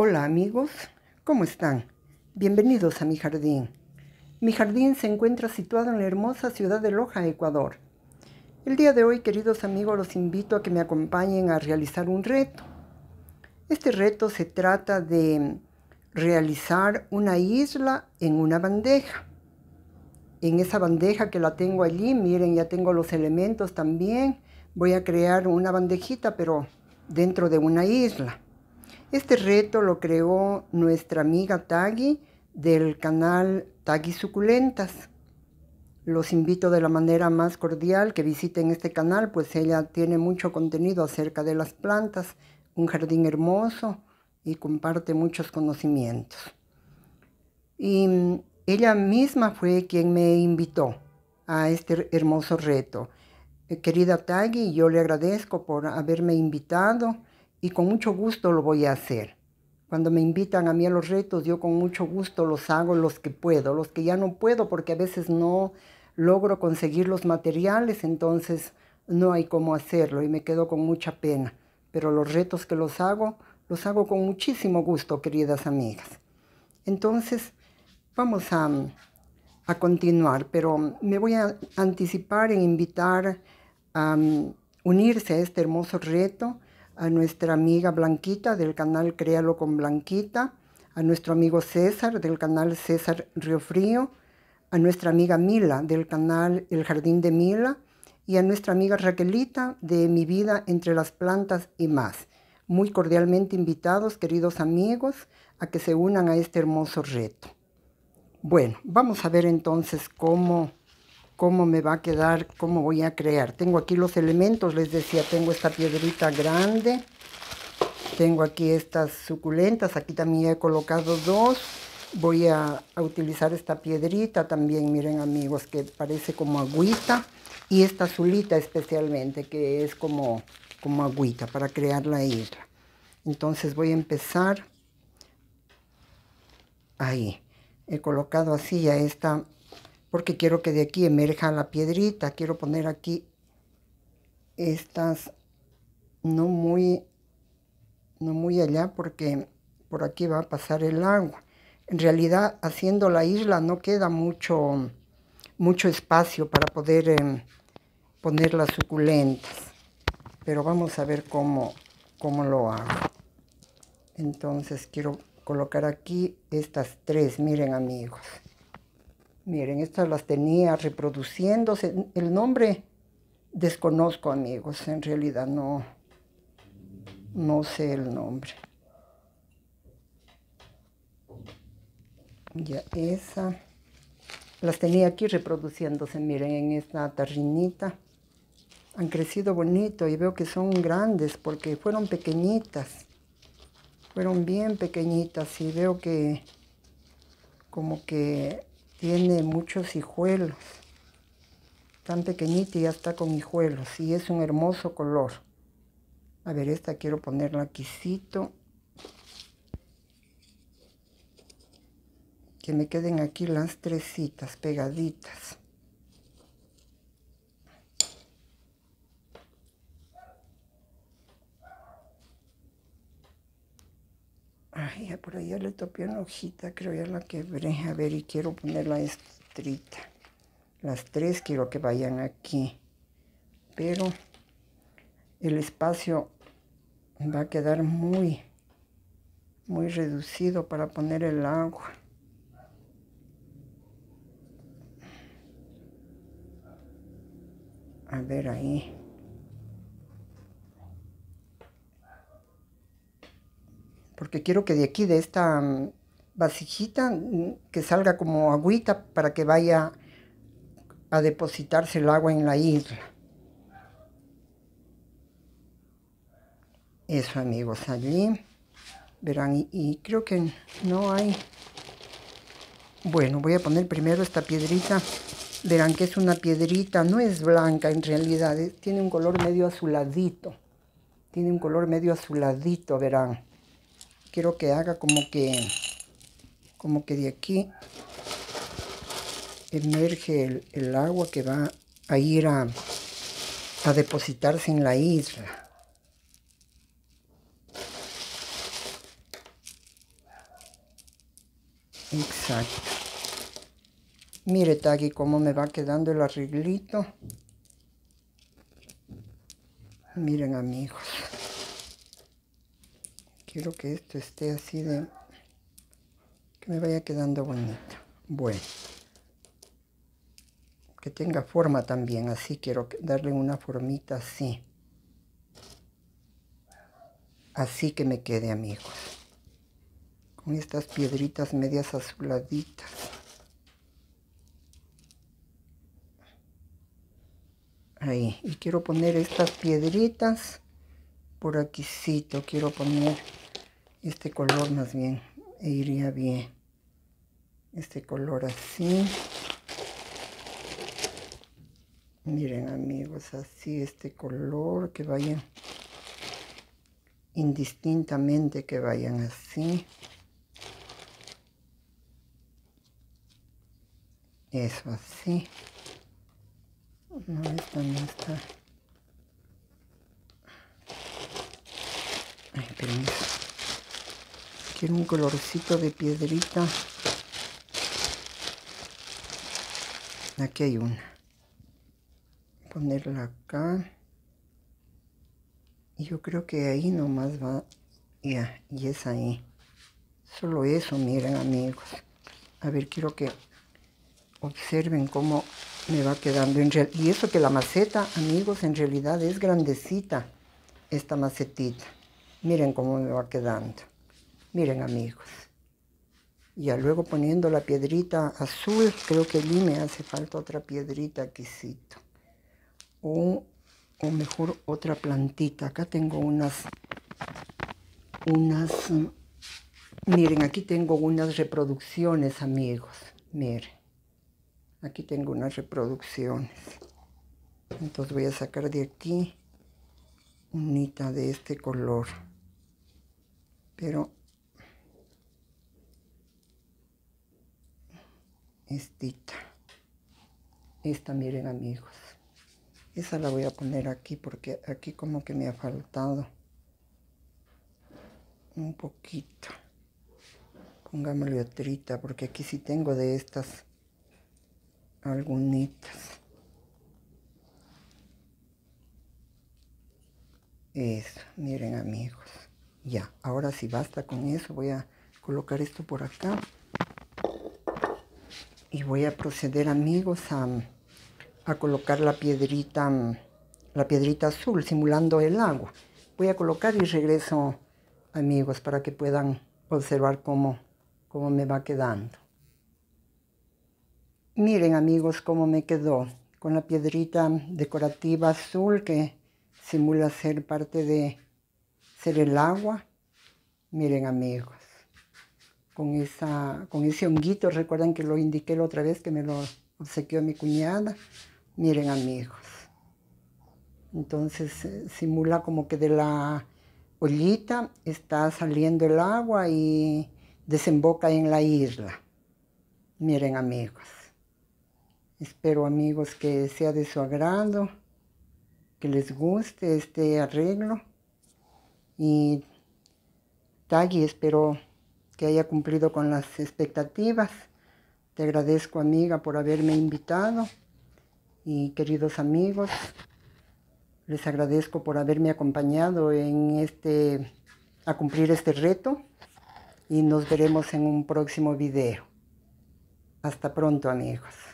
Hola amigos, ¿cómo están? Bienvenidos a mi jardín. Mi jardín se encuentra situado en la hermosa ciudad de Loja, Ecuador. El día de hoy, queridos amigos, los invito a que me acompañen a realizar un reto. Este reto se trata de realizar una isla en una bandeja. En esa bandeja que la tengo allí, miren, ya tengo los elementos también. Voy a crear una bandejita, pero dentro de una isla. Este reto lo creó nuestra amiga Tagi del canal Tagi Suculentas. Los invito de la manera más cordial que visiten este canal, pues ella tiene mucho contenido acerca de las plantas, un jardín hermoso y comparte muchos conocimientos. Y mm, ella misma fue quien me invitó a este hermoso reto. Eh, querida Tagui, yo le agradezco por haberme invitado y con mucho gusto lo voy a hacer. Cuando me invitan a mí a los retos, yo con mucho gusto los hago los que puedo, los que ya no puedo porque a veces no logro conseguir los materiales, entonces no hay cómo hacerlo y me quedo con mucha pena. Pero los retos que los hago, los hago con muchísimo gusto, queridas amigas. Entonces, vamos a, continuar, pero me voy a anticipar en invitar a um, unirse a este hermoso reto a nuestra amiga Blanquita del canal Créalo con Blanquita, a nuestro amigo César del canal César Río Frío, a nuestra amiga Mila del canal El Jardín de Mila y a nuestra amiga Raquelita de Mi Vida entre las Plantas y más. Muy cordialmente invitados, queridos amigos, a que se unan a este hermoso reto. Bueno, vamos a ver entonces cómo cómo me va a quedar, cómo voy a crear. Tengo aquí los elementos, les decía, tengo esta piedrita grande, tengo aquí estas suculentas, aquí también he colocado dos. Voy a, utilizar esta piedrita también, miren amigos, que parece como agüita. Y esta azulita especialmente, que es como, como agüita para crear la isla. Entonces voy a empezar ahí. He colocado así ya esta porque quiero que de aquí emerja la piedrita. Quiero poner aquí estas no muy, no muy allá porque por aquí va a pasar el agua. En realidad, haciendo la isla no queda mucho, mucho espacio para poder em, poner las suculentas. Pero vamos a ver cómo, cómo lo hago. Entonces quiero colocar aquí estas tres, miren amigos. Miren, estas las tenía reproduciéndose. El nombre desconozco, amigos. En realidad no, no sé el nombre. Ya esa. Las tenía aquí reproduciéndose, miren, en esta tarrinita. Han crecido bonito y veo que son grandes porque fueron pequeñitas. Fueron bien pequeñitas y veo que como que tiene muchos hijuelos, tan pequeñita y ya está con hijuelos y es un hermoso color. A ver, esta quiero ponerla aquícito. Que me queden aquí las tres citas pegaditas. por allá le topé una hojita, creo ya la quebré. A ver, y quiero ponerla estrita. Las tres quiero que vayan aquí. Pero el espacio va a quedar muy, muy reducido para poner el agua. A ver ahí. porque quiero que de aquí, de esta mm, vasijita, mm, que salga como agüita para que vaya a depositarse el agua en la isla. Eso amigos, allí verán y, y creo que no hay... Bueno, voy a poner primero esta piedrita. Verán que es una piedrita, no es blanca en realidad, tiene un color medio azuladito. Tiene un color medio azuladito, verán quiero que haga como que como que de aquí emerge el, agua que va a ir a, a depositarse en la isla. Exacto. Mire, Taggy, cómo me va quedando el arreglito. Miren, amigos quiero que esto esté así de que me vaya quedando bonito bueno que tenga forma también así quiero darle una formita así así que me quede amigos con estas piedritas medias azuladitas ahí y quiero poner estas piedritas por aquícito quiero poner este color más bien iría bien este color así miren amigos así este color que vayan indistintamente que vayan así eso así no esta no está permiso tiene un colorcito de piedrita. Aquí hay una. Ponerla acá. Y yo creo que ahí nomás va. Ya, y es ahí. Solo eso, miren amigos. A ver, quiero que observen cómo me va quedando. y eso que la maceta, amigos, en realidad es grandecita, esta macetita. Miren cómo me va quedando. Miren amigos, ya luego poniendo la piedrita azul, creo que ahí me hace falta otra piedrita aquí O, o mejor otra plantita. Acá tengo unas, unas, mm, miren, aquí tengo unas reproducciones amigos. Miren, aquí tengo unas reproducciones. Entonces voy a sacar de aquí unita de este color. Pero Esta, miren amigos. Esa la voy a poner aquí porque aquí como que me ha faltado un poquito. Pongámosle otrita porque aquí sí tengo de estas algunitas. Eso, miren amigos. Ya, ahora sí basta con eso. Voy a colocar esto por acá y voy a proceder amigos a, a colocar la piedrita, la piedrita azul simulando el agua. Voy a colocar y regreso amigos para que puedan observar cómo, cómo me va quedando. Miren amigos cómo me quedó con la piedrita decorativa azul que simula ser parte de ser el agua. Miren amigos con, esa, con ese honguito. recuerden que lo indiqué la otra vez que me lo obsequió mi cuñada. Miren amigos. Entonces eh, simula como que de la ollita está saliendo el agua y desemboca en la isla. Miren amigos. Espero amigos que sea de su agrado, que les guste este arreglo. Y Taggy espero que haya cumplido con las expectativas. Te agradezco amiga por haberme invitado y queridos amigos, les agradezco por haberme acompañado en este, a cumplir este reto y nos veremos en un próximo video. Hasta pronto amigos.